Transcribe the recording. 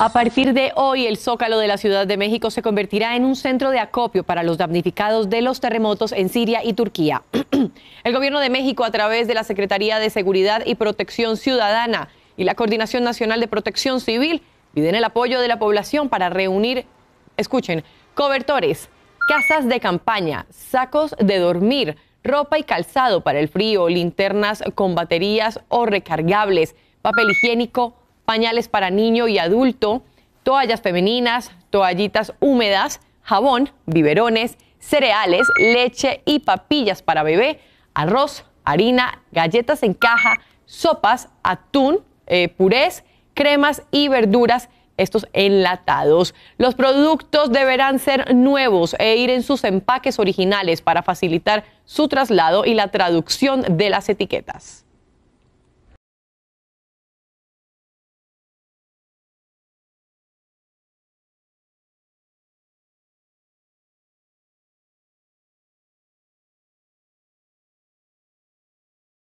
A partir de hoy, el Zócalo de la Ciudad de México se convertirá en un centro de acopio para los damnificados de los terremotos en Siria y Turquía. el Gobierno de México, a través de la Secretaría de Seguridad y Protección Ciudadana y la Coordinación Nacional de Protección Civil, piden el apoyo de la población para reunir, escuchen, cobertores, casas de campaña, sacos de dormir, ropa y calzado para el frío, linternas con baterías o recargables, papel higiénico, pañales para niño y adulto, toallas femeninas, toallitas húmedas, jabón, biberones, cereales, leche y papillas para bebé, arroz, harina, galletas en caja, sopas, atún, purez, eh, purés, cremas y verduras, estos enlatados. Los productos deberán ser nuevos e ir en sus empaques originales para facilitar su traslado y la traducción de las etiquetas.